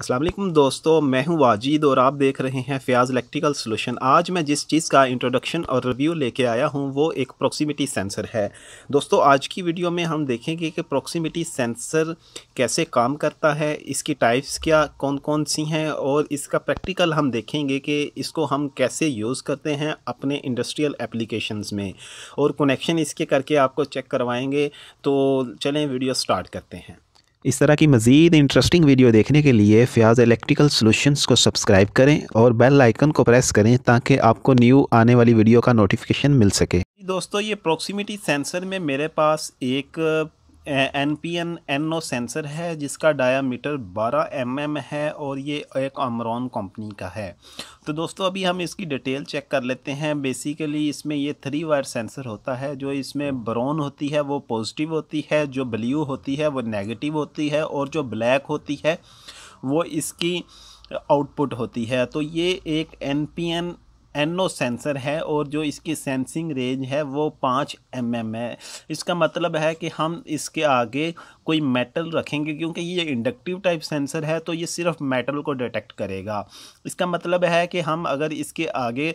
असलम दोस्तों मैं हूं वाजिद और आप देख रहे हैं फ़ियाज़ इलेक्ट्रिकल सॉल्यूशन आज मैं जिस चीज़ का इंट्रोडक्शन और रिव्यू लेके आया हूं वो एक प्रॉक्सिमिटी सेंसर है दोस्तों आज की वीडियो में हम देखेंगे कि प्रॉक्सिमिटी सेंसर कैसे काम करता है इसकी टाइप्स क्या कौन कौन सी हैं और इसका प्रैक्टिकल हम देखेंगे कि इसको हम कैसे यूज़ करते हैं अपने इंडस्ट्रियल एप्लीकेशन में और कनेक्शन इसके करके आपको चेक करवाएँगे तो चलें वीडियो स्टार्ट करते हैं इस तरह की मज़ीद इंटरेस्टिंग वीडियो देखने के लिए फ़याज़ इलेक्ट्रिकल सॉल्यूशंस को सब्सक्राइब करें और बेल आइकन को प्रेस करें ताकि आपको न्यू आने वाली वीडियो का नोटिफिकेशन मिल सके दोस्तों ये प्रॉक्सिमिटी सेंसर में मेरे पास एक N P N N O sensor है जिसका डायामीटर 12 एम mm है और ये एक अमरॉन कंपनी का है तो दोस्तों अभी हम इसकी डिटेल चेक कर लेते हैं बेसिकली इसमें ये थ्री वायर सेंसर होता है जो इसमें ब्राउन होती है वो पॉजिटिव होती है जो ब्लू होती है वो नेगेटिव होती है और जो ब्लैक होती है वो इसकी आउटपुट होती है तो ये एक N P N N O sensor है और जो इसकी सेंसिंग रेंज है वो पाँच एम एम है इसका मतलब है कि हम इसके आगे कोई मेटल रखेंगे क्योंकि ये इंडक्टिव टाइप सेंसर है तो ये सिर्फ मेटल को डिटेक्ट करेगा इसका मतलब है कि हम अगर इसके आगे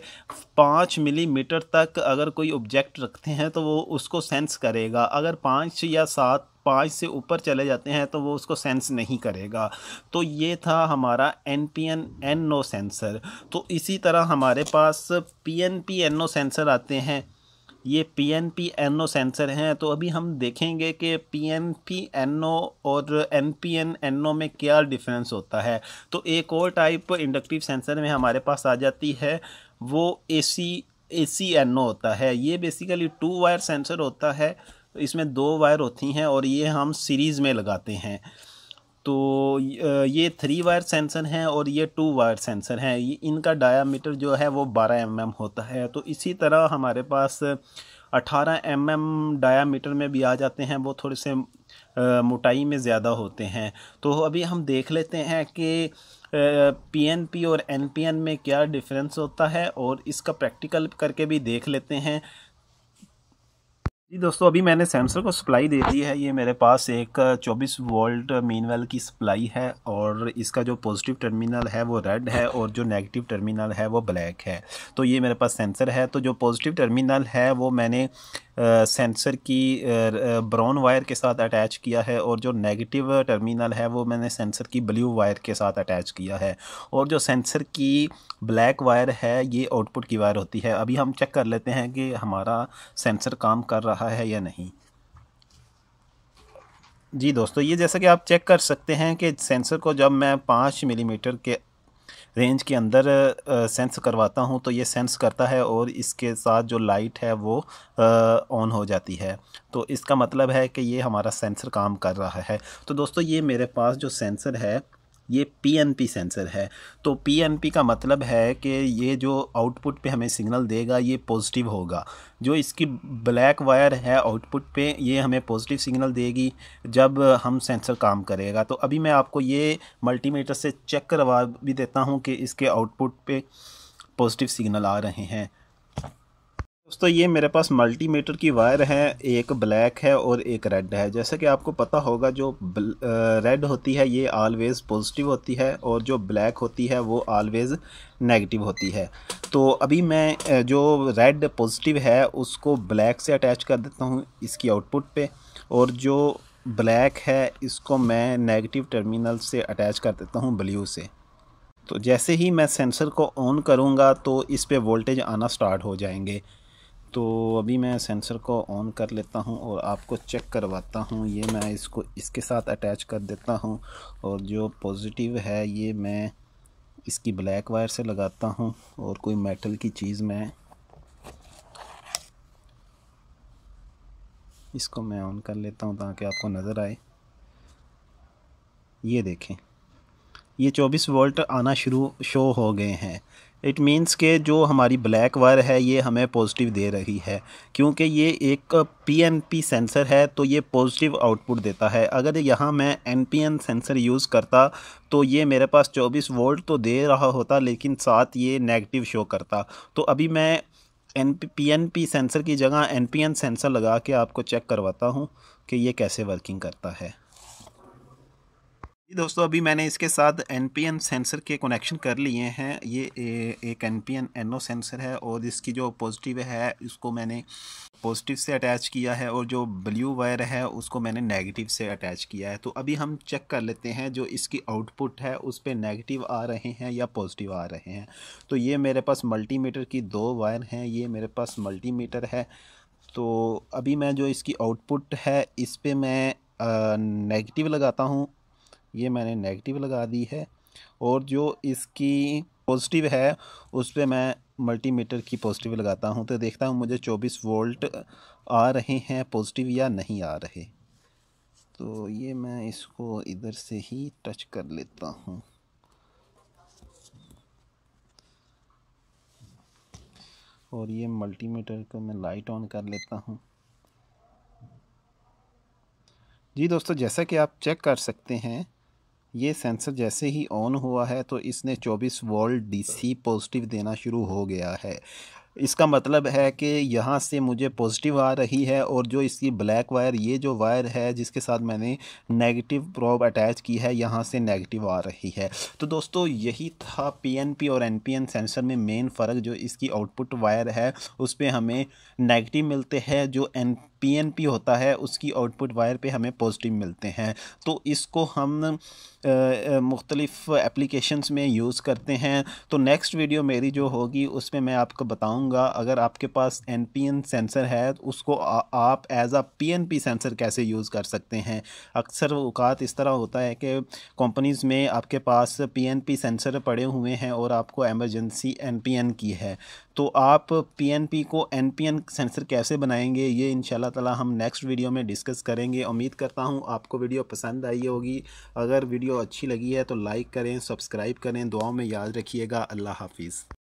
पाँच मिलीमीटर तक अगर कोई ऑब्जेक्ट रखते हैं तो वो उसको सेंस करेगा अगर पाँच या सात पाँच से ऊपर चले जाते हैं तो वो उसको सेंस नहीं करेगा तो ये था हमारा N P N N NO sensor तो इसी तरह हमारे पास P N P N O sensor आते हैं ये P N P N O sensor हैं तो अभी हम देखेंगे कि P N P N O और N P N N O में क्या डिफरेंस होता है तो एक और टाइप इंडक्टिव सेंसर में हमारे पास आ जाती है वो ए सी ए सी एन ओ होता है ये बेसिकली टू वायर सेंसर होता है तो इसमें दो वायर होती हैं और ये हम सीरीज़ में लगाते हैं तो ये थ्री वायर सेंसर हैं और ये टू वायर सेंसर हैं इनका डायामीटर जो है वो बारह एम mm होता है तो इसी तरह हमारे पास अठारह एम एम डायामीटर में भी आ जाते हैं वो थोड़े से मोटाई में ज़्यादा होते हैं तो अभी हम देख लेते हैं कि पी एन पी और एन पी में क्या डिफरेंस होता है और इसका प्रैक्टिकल करके भी देख लेते हैं जी दोस्तों अभी मैंने सैमसंग को सप्लाई दे दी है ये मेरे पास एक 24 वोल्ट मेन वेल की सप्लाई है और इसका जो पॉजिटिव टर्मिनल है वो रेड है और जो नेगेटिव टर्मिनल है वो ब्लैक है तो ये मेरे पास सेंसर है तो जो पॉजिटिव टर्मिनल है वो मैंने सेंसर की ब्राउन वायर के साथ अटैच किया है और जो नेगेटिव टर्मिनल है वो मैंने सेंसर की ब्लू वायर के साथ अटैच किया है और जो सेंसर की ब्लैक वायर है ये आउटपुट की वायर होती है अभी हम चेक कर लेते हैं कि हमारा सेंसर काम कर रहा रहा है या नहीं जी दोस्तों ये जैसा कि आप चेक कर सकते हैं कि सेंसर को जब मैं पाँच मिलीमीटर के रेंज के अंदर सेंस करवाता हूँ तो ये सेंस करता है और इसके साथ जो लाइट है वो ऑन हो जाती है तो इसका मतलब है कि ये हमारा सेंसर काम कर रहा है तो दोस्तों ये मेरे पास जो सेंसर है ये पी सेंसर है तो पी का मतलब है कि ये जो आउटपुट पे हमें सिग्नल देगा ये पॉजिटिव होगा जो इसकी ब्लैक वायर है आउटपुट पे ये हमें पॉजिटिव सिग्नल देगी जब हम सेंसर काम करेगा तो अभी मैं आपको ये मल्टीमीटर से चेक करवा भी देता हूँ कि इसके आउटपुट पे पॉजिटिव सिग्नल आ रहे हैं दोस्तों ये मेरे पास मल्टीमीटर की वायर है एक ब्लैक है और एक रेड है जैसे कि आपको पता होगा जो रेड होती है ये ऑलवेज़ पॉजिटिव होती है और जो ब्लैक होती है वो ऑलवेज़ नेगेटिव होती है तो अभी मैं जो रेड पॉजिटिव है उसको ब्लैक से अटैच कर देता हूँ इसकी आउटपुट पे और जो ब्लैक है इसको मैं नेगेटिव टर्मिनल से अटैच कर देता हूँ ब्ल्यू से तो जैसे ही मैं सेंसर को ऑन करूँगा तो इस पर वोल्टेज आना स्टार्ट हो जाएंगे तो अभी मैं सेंसर को ऑन कर लेता हूं और आपको चेक करवाता हूं ये मैं इसको इसके साथ अटैच कर देता हूं और जो पॉजिटिव है ये मैं इसकी ब्लैक वायर से लगाता हूं और कोई मेटल की चीज़ मैं इसको मैं ऑन कर लेता हूं ताकि आपको नज़र आए ये देखें ये 24 वोल्ट आना शुरू शो हो गए हैं इट मीन्स के जो हमारी ब्लैक वायर है ये हमें पॉजिटिव दे रही है क्योंकि ये एक पीएनपी सेंसर है तो ये पॉजिटिव आउटपुट देता है अगर यहाँ मैं एनपीएन सेंसर यूज़ करता तो ये मेरे पास 24 वोल्ट तो दे रहा होता लेकिन साथ ये नेगेटिव शो करता तो अभी मैं N P N P sensor की जगह एन पी एन सेंसर लगा के आपको चेक करवाता हूँ कि ये कैसे वर्किंग करता है दोस्तों अभी मैंने इसके साथ एन पी एन सेंसर के कनेक्शन कर लिए हैं ये ए, एक N P N N O sensor है और इसकी जो पॉजिटिव है इसको मैंने पॉजिटिव से अटैच किया है और जो ब्लू वायर है उसको मैंने नेगेटिव से अटैच किया है तो अभी हम चेक कर लेते हैं जो इसकी आउटपुट है उस पर नेगेटिव आ रहे हैं या पॉजिटिव आ रहे हैं तो ये मेरे पास मल्टीमीटर की दो वायर हैं ये मेरे पास मल्टीमीटर है तो अभी मैं जो इसकी आउटपुट है इस पर मैं नेगेटिव लगाता हूँ ये मैंने नेगेटिव लगा दी है और जो इसकी पॉजिटिव है उस पर मैं मल्टीमीटर की पॉजिटिव लगाता हूँ तो देखता हूँ मुझे चौबीस वोल्ट आ रहे हैं पॉजिटिव या नहीं आ रहे तो ये मैं इसको इधर से ही टच कर लेता हूँ और ये मल्टीमीटर को मैं लाइट ऑन कर लेता हूँ जी दोस्तों जैसा कि आप चेक कर सकते हैं ये सेंसर जैसे ही ऑन हुआ है तो इसने 24 वोल्ट डीसी पॉजिटिव देना शुरू हो गया है इसका मतलब है कि यहाँ से मुझे पॉजिटिव आ रही है और जो इसकी ब्लैक वायर ये जो वायर है जिसके साथ मैंने नेगेटिव प्रॉब अटैच की है यहाँ से नेगेटिव आ रही है तो दोस्तों यही था पीएनपी और एनपीएन सेंसर में मेन फ़र्क जो इसकी आउटपुट वायर है उस पर हमें नेगेटिव मिलते हैं जो एन पी होता है उसकी आउटपुट वायर पे हमें पॉजिटिव मिलते हैं तो इसको हम मुख्तलिफ़ एप्लीकेशंस में यूज़ करते हैं तो नेक्स्ट वीडियो मेरी जो होगी उसमें मैं आपको बताऊंगा अगर आपके पास एन पी एन सेंसर है तो उसको आ, आप as a P N P sensor कैसे यूज़ कर सकते हैं अक्सर अवकात इस तरह होता है कि कंपनीज़ में आपके पास पी एन पी सेंसर पड़े हुए हैं और आपको एमरजेंसी एन पी एन की है तो आप पी एन पी को एन पी एन सेंसर कैसे बनाएंगे ये इन ताला हम नेक्स्ट वीडियो में डिस्कस करेंगे उम्मीद करता हूँ आपको वीडियो पसंद आई होगी अगर वीडियो अच्छी लगी है तो लाइक करें सब्सक्राइब करें दुआओं में याद रखिएगा अल्लाह हाफिज़